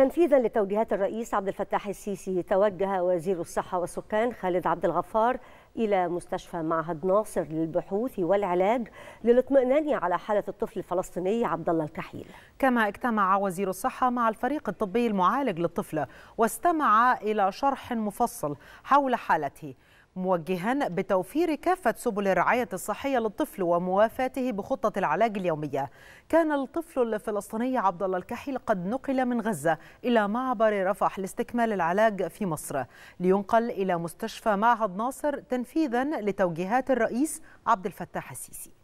تنفيذا لتوجيهات الرئيس عبد الفتاح السيسي توجه وزير الصحة والسكان خالد عبد الغفار إلى مستشفى معهد ناصر للبحوث والعلاج للاطمئنان على حالة الطفل الفلسطيني عبد الله الكحيل. كما اجتمع وزير الصحة مع الفريق الطبي المعالج للطفل واستمع إلى شرح مفصل حول حالته. موجها بتوفير كافة سبل الرعاية الصحية للطفل وموافاته بخطة العلاج اليومية كان الطفل الفلسطيني عبد الله الكحيل قد نقل من غزة إلى معبر رفح لاستكمال العلاج في مصر لينقل إلى مستشفى معهد ناصر تنفيذا لتوجيهات الرئيس عبد الفتاح السيسي